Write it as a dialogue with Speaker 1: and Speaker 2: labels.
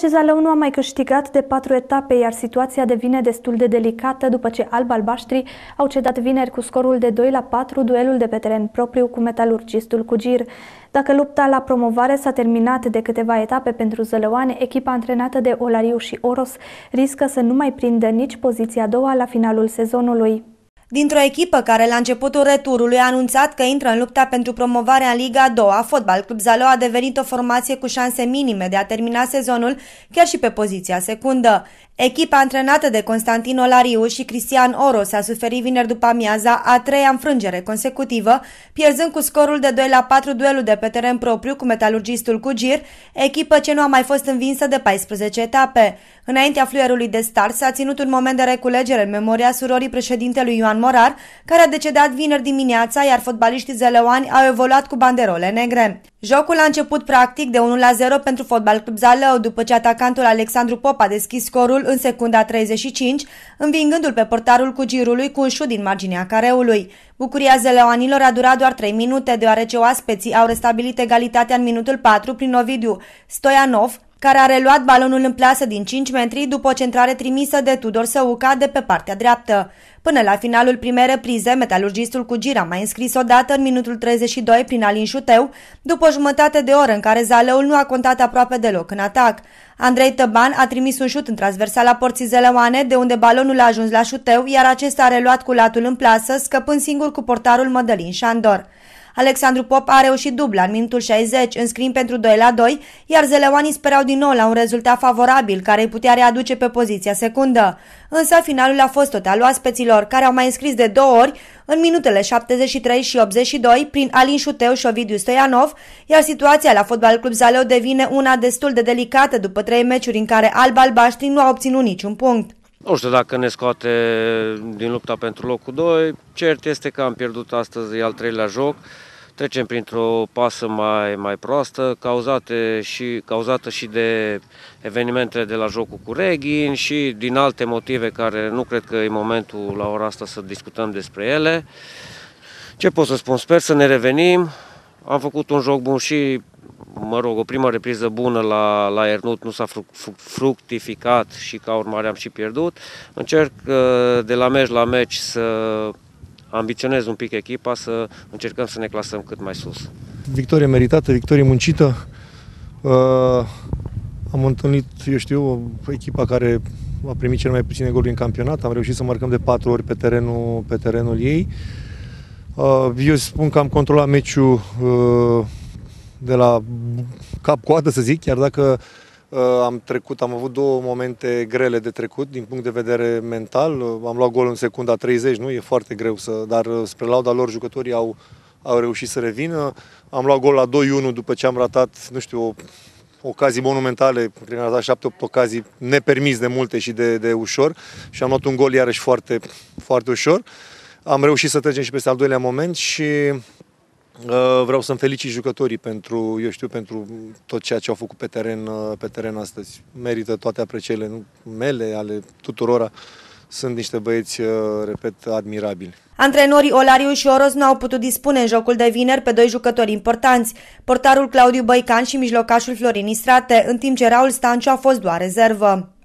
Speaker 1: Cezalău nu a mai câștigat de patru etape, iar situația devine destul de delicată după ce alb Albaștri au cedat vineri cu scorul de 2 la 4 duelul de pe teren propriu cu metalurgistul Cugir. Dacă lupta la promovare s-a terminat de câteva etape pentru zălăoane, echipa antrenată de Olariu și Oros riscă să nu mai prindă nici poziția a doua la finalul sezonului dintr-o echipă care la începutul returului a anunțat că intră în lupta pentru promovarea în Liga 2. Fotbal Club Zalo a devenit o formație cu șanse minime de a termina sezonul chiar și pe poziția secundă. Echipa antrenată de Constantin Olariu și Cristian Oros a suferit vineri după amiaza a treia înfrângere consecutivă, pierzând cu scorul de 2 la 4 duelul de pe teren propriu cu metalurgistul Cugir, echipă ce nu a mai fost învinsă de 14 etape. Înaintea fluierului de start s-a ținut un moment de reculegere în memoria surorii președintelui Ioan Morar, care a decedat vineri dimineața, iar fotbaliștii zeleuani au evoluat cu banderole negre. Jocul a început practic de 1-0 pentru Fotbal Club Zalău, după ce atacantul Alexandru Pop a deschis scorul în secunda 35, învingându-l pe portarul cu cu un șut din marginea careului. Bucuria zeleuanilor a durat doar 3 minute, deoarece oaspeții au restabilit egalitatea în minutul 4 prin Ovidiu Stoianov, care a reluat balonul în plasă din 5 metri după o centrare trimisă de Tudor Săuca de pe partea dreaptă. Până la finalul primei reprize, metalurgistul cu gira mai înscris o dată în minutul 32 prin Alin Șuteu, după jumătate de oră în care zaleul nu a contat aproape deloc în atac. Andrei Tăban a trimis un șut în transversal la porții zelăoane, de unde balonul a ajuns la Șuteu, iar acesta a reluat cu latul în plasă, scăpând singur cu portarul Mădălin Șandor. Alexandru Pop a reușit dubla în minutul 60, scrim pentru 2 la 2, iar zeleoanii sperau din nou la un rezultat favorabil care îi putea readuce pe poziția secundă. Însă finalul a fost totalul aspeților, care au mai înscris de două ori în minutele 73 și 82 prin Alin Șuteu și Ovidiu Stoianov, iar situația la Fotbal Club Zaleu devine una destul de delicată după trei meciuri în care alb-albaștrii nu au obținut niciun punct.
Speaker 2: Nu știu dacă ne scoate din lupta pentru locul 2. Cert este că am pierdut astăzi al treilea joc trecem printr-o pasă mai, mai proastă, cauzate și, cauzată și de evenimentele de la jocul cu Reghin și din alte motive care nu cred că e momentul la ora asta să discutăm despre ele. Ce pot să spun? Sper să ne revenim. Am făcut un joc bun și, mă rog, o primă repriză bună la, la Ernut nu s-a fructificat și ca urmare am și pierdut. Încerc uh, de la meci la meci să ambiționez un pic echipa să încercăm să ne clasăm cât mai sus.
Speaker 3: Victorie meritată, victorie muncită. Uh, am întâlnit, eu știu, echipa care a primit cel mai puține goluri în campionat. Am reușit să marcăm de patru ori pe terenul, pe terenul ei. Uh, eu spun că am controlat meciul uh, de la cap-coadă, să zic, chiar dacă uh, Uh, am trecut, am avut două momente grele de trecut din punct de vedere mental. Uh, am luat gol în secunda 30, nu? E foarte greu să... Dar uh, spre lauda lor jucătorii au, au reușit să revină. Am luat gol la 2-1 după ce am ratat, nu știu, ocazii monumentale, cred că am ratat 7 8 ocazii nepermis de multe și de, de ușor și am luat un gol iarăși foarte, foarte ușor. Am reușit să trecem și peste al doilea moment și Uh, vreau să-mi felicit jucătorii pentru, eu știu, pentru tot ceea ce au făcut pe teren, uh, pe teren astăzi. Merită toate aprecierile mele, ale tuturora. Sunt niște băieți, uh, repet, admirabili.
Speaker 1: Antrenorii Olariu și Oros nu au putut dispune în jocul de vineri pe doi jucători importanți, portarul Claudiu Băican și mijlocașul Florin Istrate, în timp ce Raul Stanciu a fost doar rezervă.